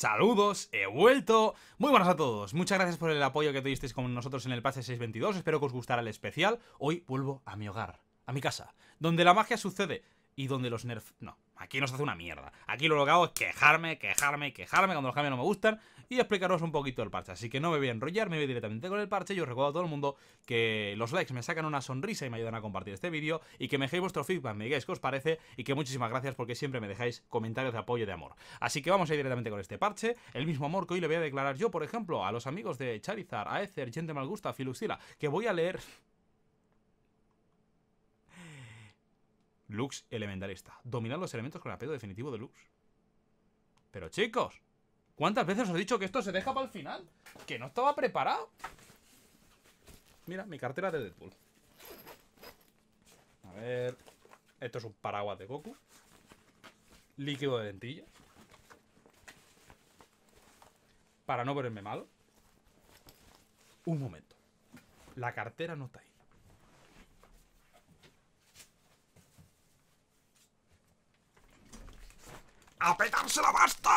Saludos, he vuelto. Muy buenas a todos. Muchas gracias por el apoyo que tuvisteis con nosotros en el pase 622. Espero que os gustara el especial. Hoy vuelvo a mi hogar, a mi casa, donde la magia sucede, y donde los nerf... No, aquí nos hace una mierda. Aquí lo que hago es quejarme, quejarme quejarme cuando los cambios no me gustan y explicaros un poquito el parche. Así que no me voy a enrollar, me voy directamente con el parche y os recuerdo a todo el mundo que los likes me sacan una sonrisa y me ayudan a compartir este vídeo y que me dejéis vuestro feedback, me digáis qué os parece y que muchísimas gracias porque siempre me dejáis comentarios de apoyo de amor. Así que vamos a ir directamente con este parche, el mismo amor que hoy le voy a declarar yo, por ejemplo, a los amigos de Charizard, a Ether, Gente Malgusta, Filuxila, que voy a leer... Lux elementalista. Dominar los elementos con el apego definitivo de Lux. Pero chicos, ¿cuántas veces os he dicho que esto se deja para el final? Que no estaba preparado. Mira, mi cartera de Deadpool. A ver... Esto es un paraguas de Goku. Líquido de dentilla. Para no ponerme mal. Un momento. La cartera no está ahí. ¡A petarse la basta!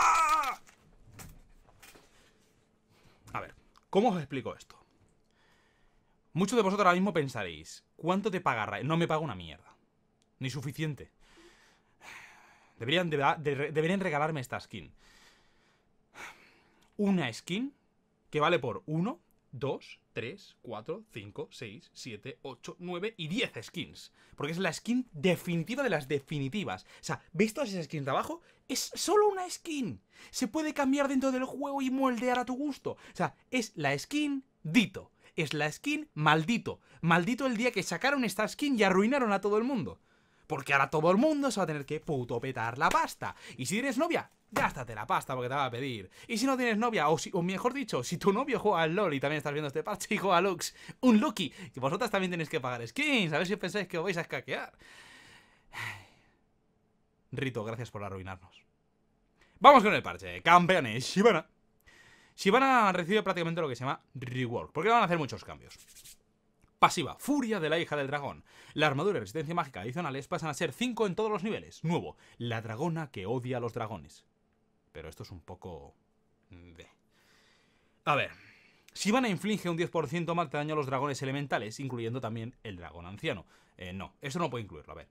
A ver, ¿cómo os explico esto? Muchos de vosotros ahora mismo pensaréis, ¿cuánto te pagará? No me paga una mierda. Ni suficiente. Deberían, deberían regalarme esta skin. Una skin que vale por 1, 2, 3, 4, 5, 6, 7, 8, 9 y 10 skins. Porque es la skin definitiva de las definitivas. O sea, ¿veis todas esas skins de abajo? Es solo una skin. Se puede cambiar dentro del juego y moldear a tu gusto. O sea, es la skin dito. Es la skin maldito. Maldito el día que sacaron esta skin y arruinaron a todo el mundo. Porque ahora todo el mundo se va a tener que puto petar la pasta. Y si eres novia, gástate la pasta porque te va a pedir. Y si no tienes novia, o, o mejor dicho, si tu novio juega al LOL y también estás viendo este parche y juega a Lux, un Lucky, que vosotras también tenéis que pagar skins, a ver si pensáis que os vais a escaquear. Rito, gracias por arruinarnos. Vamos con el parche, campeones, Shibana. Shibana recibe prácticamente lo que se llama Reward, porque van a hacer muchos cambios. Pasiva, Furia de la Hija del Dragón. La armadura y resistencia mágica adicionales pasan a ser 5 en todos los niveles. Nuevo, la dragona que odia a los dragones. Pero esto es un poco... Mm, a ver. si a inflige un 10% más de daño a los dragones elementales, incluyendo también el dragón anciano. Eh, no, eso no puede incluirlo, a ver.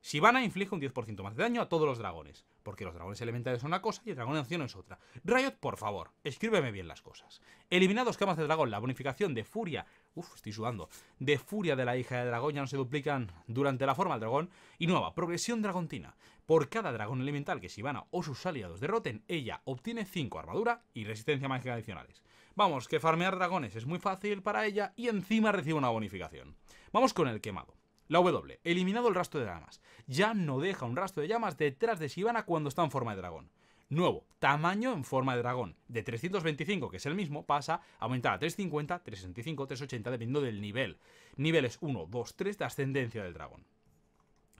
si a inflige un 10% más de daño a todos los dragones, porque los dragones elementales son una cosa y el dragón anciano es otra. Riot, por favor, escríbeme bien las cosas. Eliminados camas de dragón, la bonificación de furia, Uf, estoy sudando, de furia de la hija de dragón ya no se duplican durante la forma del dragón, y nueva, progresión dragontina. Por cada dragón elemental que Sivana o sus aliados derroten, ella obtiene 5 armadura y resistencia mágica adicionales. Vamos, que farmear dragones es muy fácil para ella y encima recibe una bonificación. Vamos con el quemado. La W, eliminado el rastro de llamas. Ya no deja un rastro de llamas detrás de Sivana cuando está en forma de dragón. Nuevo, tamaño en forma de dragón. De 325, que es el mismo, pasa a aumentar a 350, 365, 380, dependiendo del nivel. Niveles 1, 2, 3 de ascendencia del dragón.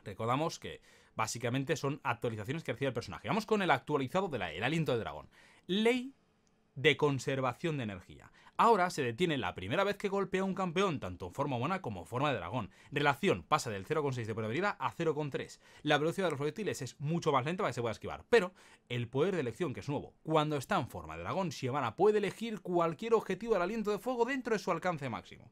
Recordamos que Básicamente son actualizaciones que hacía el personaje. Vamos con el actualizado de aliento de dragón. Ley de conservación de energía. Ahora se detiene la primera vez que golpea un campeón, tanto en forma humana como en forma de dragón. Relación pasa del 0,6 de probabilidad a 0,3. La velocidad de los proyectiles es mucho más lenta para que se pueda esquivar, pero el poder de elección, que es nuevo, cuando está en forma de dragón, Shivana puede elegir cualquier objetivo del aliento de fuego dentro de su alcance máximo.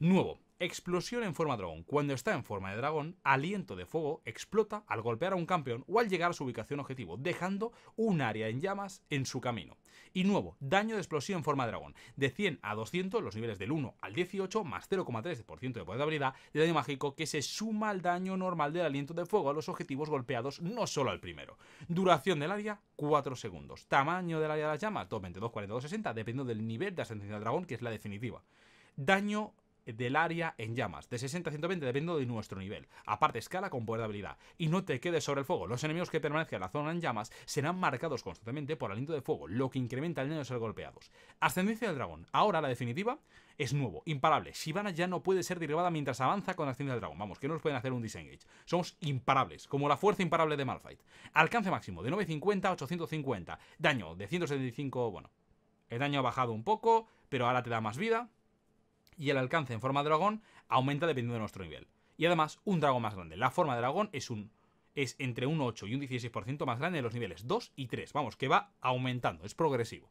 Nuevo, Explosión en forma dragón. Cuando está en forma de dragón, aliento de fuego explota al golpear a un campeón o al llegar a su ubicación objetivo, dejando un área en llamas en su camino. Y nuevo, daño de explosión en forma de dragón. De 100 a 200, los niveles del 1 al 18, más 0,3% de poder de habilidad de daño mágico que se suma al daño normal del aliento de fuego a los objetivos golpeados, no solo al primero. Duración del área, 4 segundos. Tamaño del área de las llamas, 222, 42, 60, dependiendo del nivel de ascendencia del dragón, que es la definitiva. Daño del área en llamas, de 60 a 120 dependiendo de nuestro nivel. Aparte escala con poder de habilidad. Y no te quedes sobre el fuego. Los enemigos que permanezcan en la zona en llamas serán marcados constantemente por aliento de fuego, lo que incrementa el daño de ser golpeados. Ascendencia del dragón. Ahora la definitiva es nuevo, imparable. Shivana ya no puede ser derribada mientras avanza con Ascendencia del dragón. Vamos, que no nos pueden hacer un disengage. Somos imparables, como la fuerza imparable de Malphite. Alcance máximo de 950 a 850. Daño de 175, bueno. El daño ha bajado un poco, pero ahora te da más vida y el alcance en forma de dragón aumenta dependiendo de nuestro nivel. Y además, un dragón más grande. La forma de dragón es un es entre un 8 y un 16% más grande en los niveles 2 y 3. Vamos, que va aumentando, es progresivo.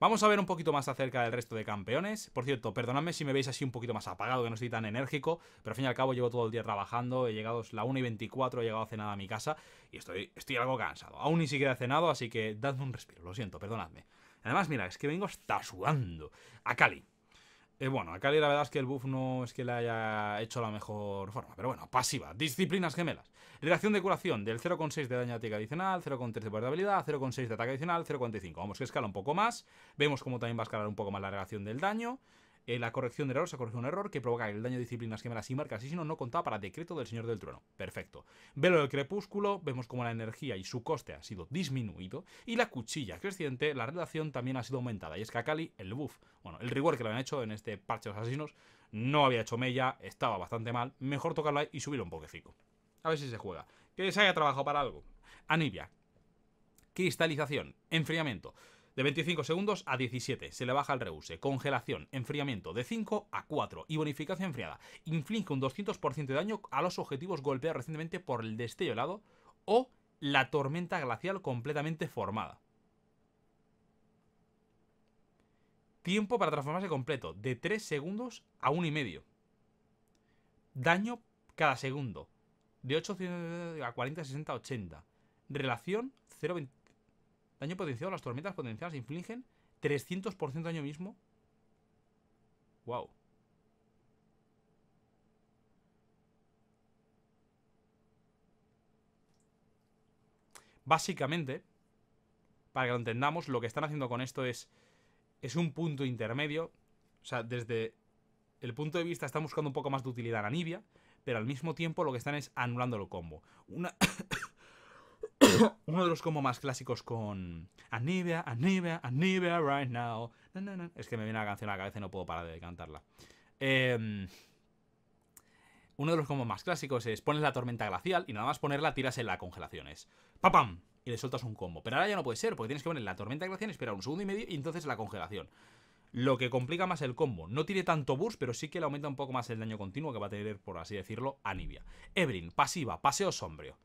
Vamos a ver un poquito más acerca del resto de campeones. Por cierto, perdonadme si me veis así un poquito más apagado, que no estoy tan enérgico, pero al fin y al cabo llevo todo el día trabajando, he llegado a la 1 y 24, he llegado a cenar a mi casa y estoy, estoy algo cansado. Aún ni siquiera he cenado, así que dadme un respiro, lo siento, perdonadme. Además, mira, es que vengo hasta sudando. A Cali, eh, bueno, a Cali la verdad es que el buff no es que le haya hecho la mejor forma. Pero bueno, pasiva. Disciplinas gemelas. Reacción de curación del 0,6 de daño ataque adicional, 0,3 de poder de habilidad, 0,6 de ataque adicional, 0,45. Vamos que escala un poco más. Vemos cómo también va a escalar un poco más la relación del daño. Eh, la corrección de error se corregido un error que provoca el daño de disciplinas, quemadas y marcas. Y si no, no contaba para decreto del Señor del Trueno. Perfecto. Velo del crepúsculo, vemos como la energía y su coste ha sido disminuido. Y la cuchilla creciente, la relación también ha sido aumentada. Y es que a el buff, bueno, el rigor que le han hecho en este parche de los asesinos, no había hecho mella, estaba bastante mal. Mejor tocarla y subirlo un poquecico. A ver si se juega. Que se haya trabajado para algo. Anivia. Cristalización. Enfriamiento de 25 segundos a 17, se le baja el reuse, congelación, enfriamiento de 5 a 4 y bonificación enfriada. Inflige un 200% de daño a los objetivos golpeados recientemente por el destello helado o la tormenta glacial completamente formada. Tiempo para transformarse completo, de 3 segundos a 1,5. Daño cada segundo, de 8 a 40, 60, 80. Relación 0,20. Daño potenciado. Las tormentas potenciales infligen 300% de daño mismo. Wow. Básicamente, para que lo entendamos, lo que están haciendo con esto es... Es un punto intermedio. O sea, desde el punto de vista están buscando un poco más de utilidad a Nibia, pero al mismo tiempo lo que están es anulando el combo. Una... uno de los combos más clásicos con Anivia, Anivia, Anivia right now. Es que me viene la canción a la cabeza y no puedo parar de cantarla. Em, uno de los combos más clásicos es pones la tormenta glacial y nada más ponerla tiras en la congelación. Es ¡papam! Y le soltas un combo. Pero ahora ya no puede ser, porque tienes que poner la tormenta glacial, esperar un segundo y medio y entonces la congelación. Lo que complica más el combo. No tiene tanto burst, pero sí que le aumenta un poco más el daño continuo que va a tener, por así decirlo, Anivia. Ebrin, pasiva, paseo sombrío.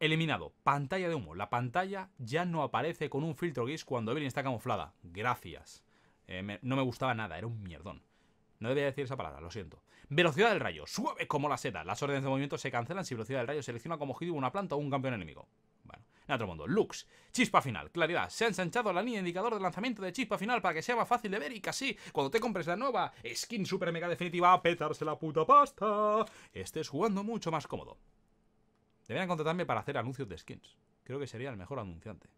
Eliminado. Pantalla de humo. La pantalla ya no aparece con un filtro gris cuando Evelyn está camuflada. Gracias. Eh, no me gustaba nada, era un mierdón. No debía decir esa palabra, lo siento. Velocidad del rayo. Suave como la seda. Las órdenes de movimiento se cancelan si velocidad del rayo selecciona como objetivo una planta o un campeón enemigo. Bueno, en otro mundo. Lux. Chispa final. Claridad. Se ha ensanchado la línea indicador de lanzamiento de chispa final para que sea más fácil de ver y casi, cuando te compres la nueva skin super mega definitiva, a petarse la puta pasta. Estés jugando mucho más cómodo. Deberían contratarme para hacer anuncios de skins. Creo que sería el mejor anunciante.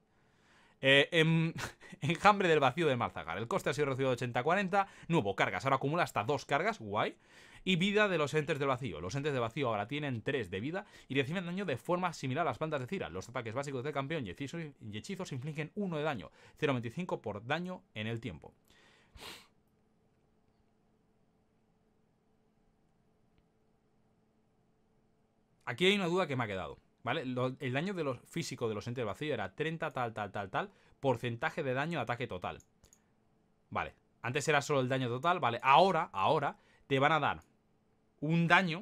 Eh, em, enjambre del vacío de Malzagar. El coste ha sido reducido de 80-40. Nuevo, cargas. Ahora acumula hasta dos cargas. Guay. Y vida de los entes del vacío. Los entes del vacío ahora tienen tres de vida y reciben daño de forma similar a las bandas de Cira. Los ataques básicos del campeón y hechizos, y hechizos infligen 1 de daño. 0,25 por daño en el tiempo. Aquí hay una duda que me ha quedado. ¿Vale? el daño de los, físico de los entes vacíos era 30 tal, tal, tal, tal. Porcentaje de daño de ataque total. Vale. Antes era solo el daño total, ¿vale? Ahora, ahora, te van a dar un daño.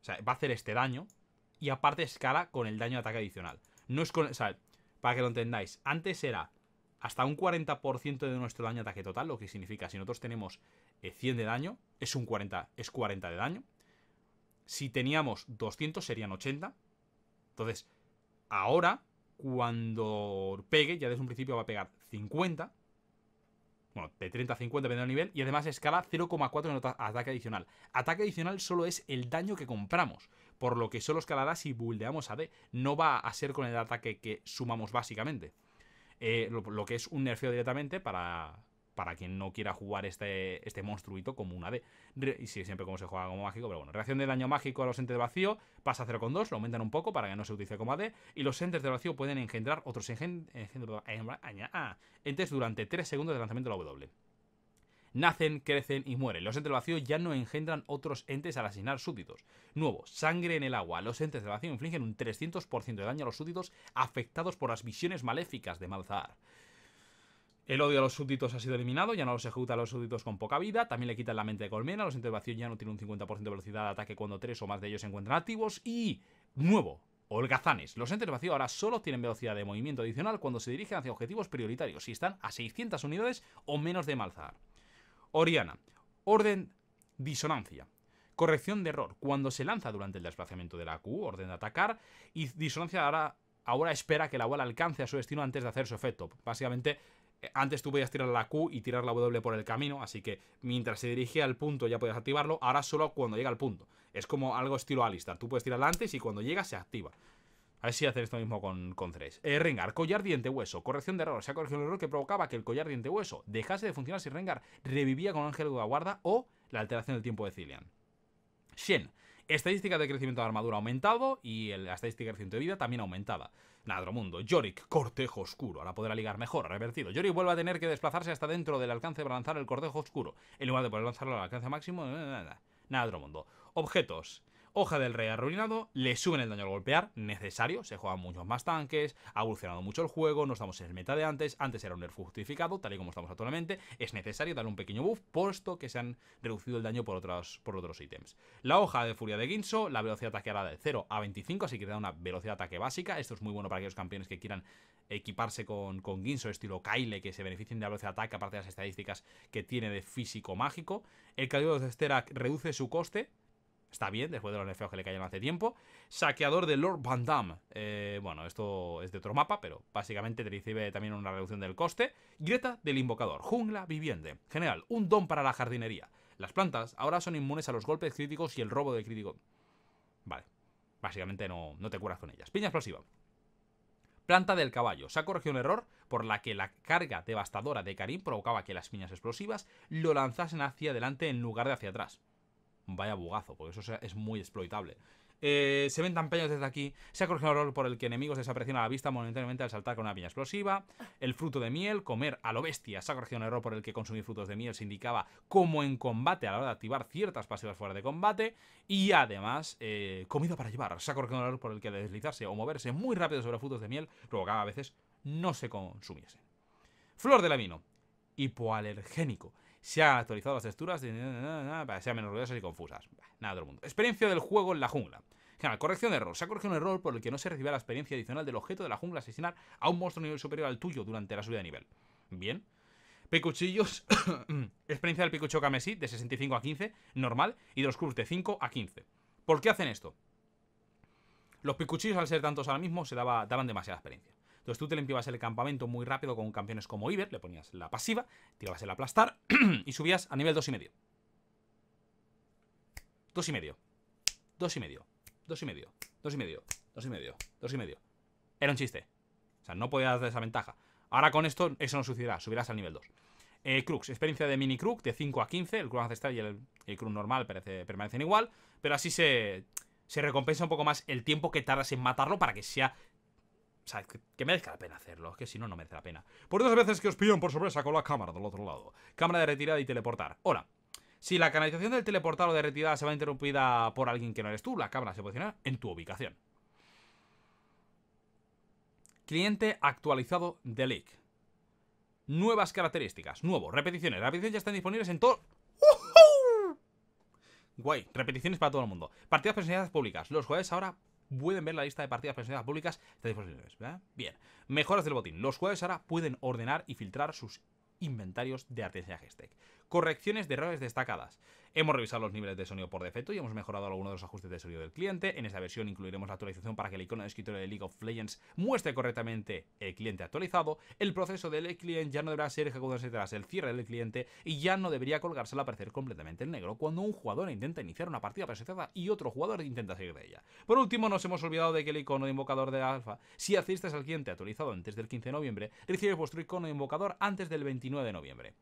O sea, va a hacer este daño. Y aparte escala con el daño de ataque adicional. No es con... O sea, para que lo entendáis. Antes era hasta un 40% de nuestro daño de ataque total. Lo que significa, si nosotros tenemos 100 eh, de daño, es un 40, es 40 de daño. Si teníamos 200 serían 80. Entonces, ahora, cuando pegue, ya desde un principio va a pegar 50. Bueno, de 30 a 50 dependiendo del nivel. Y además escala 0,4 en ataque adicional. Ataque adicional solo es el daño que compramos. Por lo que solo escalará si buildeamos AD. No va a ser con el ataque que sumamos básicamente. Eh, lo, que es un nerfeo directamente para para quien no quiera jugar este, este monstruito como una D. Y siempre como se juega como mágico, pero bueno. Reacción de daño mágico a los entes de vacío, pasa a 0,2, lo aumentan un poco para que no se utilice como AD. Y los entes de vacío pueden engendrar otros engend ah, entes durante 3 segundos de lanzamiento de la W nacen, crecen y mueren. Los entes de vacío ya no engendran otros entes al asignar súbditos. Nuevo, sangre en el agua. Los entes de vacío infligen un 300% de daño a los súbditos afectados por las visiones maléficas de Malzahar. El odio a los súbditos ha sido eliminado, ya no los ejecuta a los súbditos con poca vida, también le quitan la mente de colmena, los entes vacíos ya no tienen un 50% de velocidad de ataque cuando tres o más de ellos se encuentran activos y... Nuevo, holgazanes. Los entes vacíos ahora solo tienen velocidad de movimiento adicional cuando se dirigen hacia objetivos prioritarios si están a 600 unidades o menos de Malzahar. Oriana. Orden disonancia. Corrección de error. Cuando se lanza durante el desplazamiento de la Q, orden de atacar, y disonancia ahora, ahora espera que la bola alcance a su destino antes de hacer su efecto. Básicamente eh, antes tú podías tirar la Q y tirar la W por el camino, así que mientras se dirigía al punto ya podías activarlo, ahora solo cuando llega al punto. Es como algo estilo Alistar, tú puedes tirarla antes y cuando llega se activa. A ver si hacer esto mismo con, con 3. Eh, Rengar, collar diente hueso. Corrección de error. Se ha corregido el error que provocaba que el collar diente hueso dejase de funcionar si Rengar revivía con Ángel de la Guarda o la alteración del tiempo de Cillian. Shen, Estadística de crecimiento de armadura aumentado y la estadística de crecimiento de vida también aumentada. Nadromundo, Yorick, Cortejo Oscuro. Ahora podrá ligar mejor, revertido. Yorick vuelve a tener que desplazarse hasta dentro del alcance para lanzar el Cortejo Oscuro. En lugar de poder lanzarlo al alcance máximo... nada eh, Nadromundo. Eh, eh, Objetos. Hoja del Rey arruinado, le suben el daño al golpear, necesario, se juegan muchos más tanques, ha evolucionado mucho el juego, no estamos en el meta de antes, antes era un nerf justificado, tal y como estamos actualmente, es necesario darle un pequeño buff, puesto que se han reducido el daño por otros, por otros ítems. La hoja de furia de Ginso, la velocidad de ataque hará de 0 a 25, así que te da una velocidad de ataque básica, esto es muy bueno para aquellos campeones que quieran equiparse con, con estilo Kyle, que se beneficien de la velocidad de ataque, aparte de las estadísticas que tiene de físico mágico. El calibre de Zesterak reduce su coste, Está bien, después de los nefeos que le cayeron hace tiempo. Saqueador de Lord Van Damme. Eh, bueno, esto es de otro mapa, pero básicamente te recibe también una reducción del coste. Greta del Invocador. Jungla vivienda General, un don para la jardinería. Las plantas ahora son inmunes a los golpes críticos y el robo de crítico. Vale. Básicamente no, no te curas con ellas. Piña explosiva. Planta del caballo. Se ha corregido un error por la que la carga devastadora de Karim provocaba que las piñas explosivas lo lanzasen hacia adelante en lugar de hacia atrás. Vaya bugazo, porque eso es muy exploitable. Eh, se ven tampeños desde aquí. Se ha corregido el error por el que enemigos desaparecen a la vista momentáneamente al saltar con una piña explosiva. El fruto de miel, comer a lo bestia. Se ha corregido un error por el que consumir frutos de miel se indicaba como en combate a la hora de activar ciertas pasivas fuera de combate. Y además, eh, comida para llevar. Se ha corregido un error por el que deslizarse o moverse muy rápido sobre frutos de miel provocaba a veces no se consumiese. Flor de lamino, hipoalergénico. Se han actualizado las texturas para que sean menos ruidosas y confusas. Nada del mundo. Experiencia del juego en la jungla. General, corrección de error. Se ha corregido un error por el que no se recibe la experiencia adicional del objeto de la jungla asesinar a un monstruo nivel superior al tuyo durante la subida de nivel. Bien. Picuchillos. experiencia del picucho Kamesí de 65 a 15, normal, y de los Cruz de 5 a 15. ¿Por qué hacen esto? Los picuchillos, al ser tantos ahora mismo, se daba, daban demasiada experiencia. Entonces tú te limpiabas el campamento muy rápido con campeones como Iber, le ponías la pasiva, tirabas el aplastar y subías a nivel 2 y y y y medio medio medio medio 2 y medio. 2 y medio. Era un chiste. O sea, no podías dar esa ventaja. Ahora con esto, eso no sucederá. Subirás al nivel 2. Eh, Crux, experiencia de mini Crux de 5 a 15. El Crux ancestral y el, Crux normal permanecen igual. Pero así se recompensa un poco más el tiempo que tardas en matarlo para que sea o sea, que, merezca la pena hacerlo, que si no, no merece la pena. Por dos veces que os pillan por sorpresa con la cámara del otro lado. Cámara de retirada y teleportar. Ahora, Si la canalización del teleportar o de retirada se va interrumpida por alguien que no eres tú, la cámara se posiciona en tu ubicación. Cliente actualizado de leak. Nuevas características, nuevo, repeticiones. repeticiones ya están disponibles en todo... ¡Guay! Repeticiones para todo el mundo. Partidas personalizadas públicas. Los jueves ahora pueden ver la lista de partidas pensionadas públicas de disposiciones. Bien. Mejoras del botín. Los jugadores ahora pueden ordenar y filtrar sus inventarios de artesanía Hextech correcciones de errores destacadas. Hemos revisado los niveles de sonido por defecto y hemos mejorado algunos de los ajustes de sonido del cliente. En esta versión incluiremos la actualización para que el icono de escritorio de League of Legends muestre correctamente el cliente actualizado. El proceso del cliente ya no deberá ser ejecutarse tras el cierre del cliente y ya no debería colgarse al aparecer completamente en negro cuando un jugador intenta iniciar una partida presenciada y otro jugador intenta salir de ella. Por último, nos hemos olvidado de que el icono de invocador de alfa, si accedes al cliente actualizado antes del 15 de noviembre, recibes vuestro icono de invocador antes del 29 de noviembre.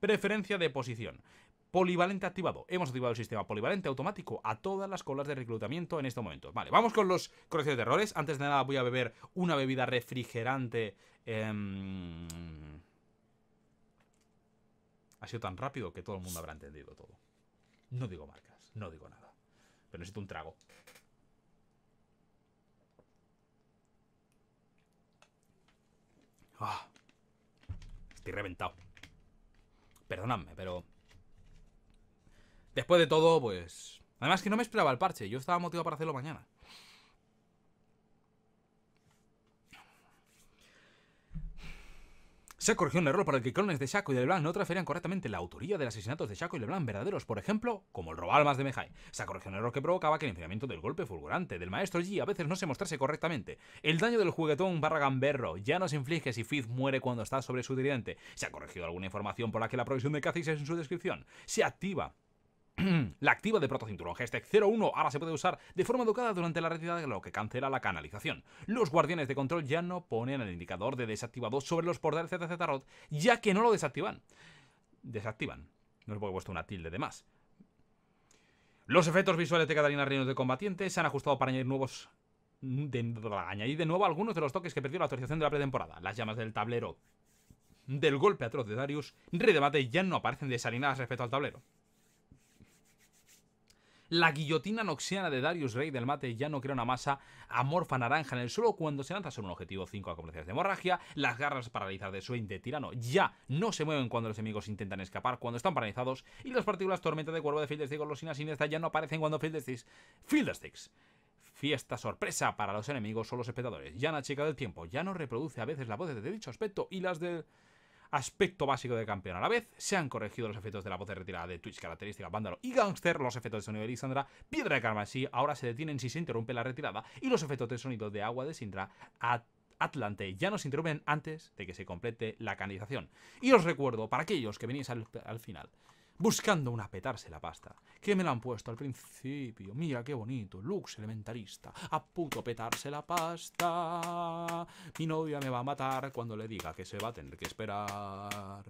Preferencia de posición. Polivalente activado. Hemos activado el sistema polivalente automático a todas las colas de reclutamiento en este momento. Vale, vamos con los correcciones de errores. Antes de nada voy a beber una bebida refrigerante. Em, ha sido tan rápido que todo el mundo habrá entendido todo. No digo marcas, no digo nada. Pero necesito un trago. Ah, estoy reventado. Perdonadme, pero... Después de todo, pues... Además que no me esperaba el parche, yo estaba motivado para hacerlo mañana. Se corrigió un error para el que clones de Shaco y de Leblanc no transferían correctamente la autoría de los asesinatos de Shaco y Leblanc verdaderos, por ejemplo, como el robo almas de Mejai. Se corrigió un error que provocaba que el enfriamiento del golpe fulgurante del maestro G a veces no se mostrase correctamente. El daño del juguetón Barragán Berro ya no se inflige si Fizz muere cuando está sobre su tridente. Se ha corregido alguna información por la que la provisión de Kha'Zix es en su descripción. Se activa la activa de protocinturón Gestec 01 ahora se puede usar de forma educada durante la retirada, lo que cancela la canalización. Los guardianes de control ya no ponen el indicador de desactivado sobre los portales ZZ Rod, ya que no lo desactivan. Desactivan. No os he puesto una tilde de más. Los efectos visuales de Catalina Reinos de combatientes se han ajustado para añadir nuevos de, añadir de nuevo algunos de los toques que perdió la actualización de la pretemporada. Las llamas del tablero del golpe atroz de Darius, Redemate ya no aparecen desalinadas respecto al tablero. La guillotina noxiana de Darius Rey del mate ya no crea una masa amorfa naranja en el suelo cuando se lanza sobre un objetivo 5 a comerciales de hemorragia. Las garras paralizadas de Swain de Tirano ya no se mueven cuando los enemigos intentan escapar, cuando están paralizados. Y las partículas tormenta de cuervo de Field Sticks o los ya no aparecen cuando Field Sticks. fiesta sorpresa para los enemigos o los espectadores. Ya la chica del tiempo, ya no reproduce a veces la voz de dicho aspecto y las de aspecto básico de campeón. A la vez, se han corregido los efectos de la voz de retirada de Twitch, característica vándalo y gangster, los efectos de sonido de Lissandra piedra de karma sí, ahora se detienen si se interrumpe la retirada, y los efectos de sonido de agua de Sindra Atlante ya nos interrumpen antes de que se complete la canalización. Y os recuerdo, para aquellos que venís al final, buscando una petarse la pasta. qué me la han puesto al principio. Mira qué bonito, lux elementarista. A puto petarse la pasta. Mi novia me va a matar cuando le diga que se va a tener que esperar.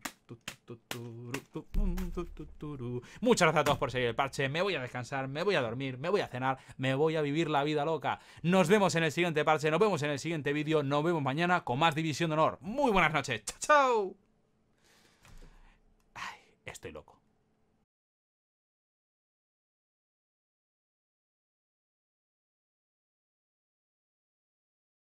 Muchas gracias a todos por seguir el parche. Me voy a descansar, me voy a dormir, me voy a cenar, me voy a vivir la vida loca. Nos vemos en el siguiente parche, nos vemos en el siguiente vídeo, nos vemos mañana con más División de Honor. Muy buenas noches. Chao, chao. estoy loco.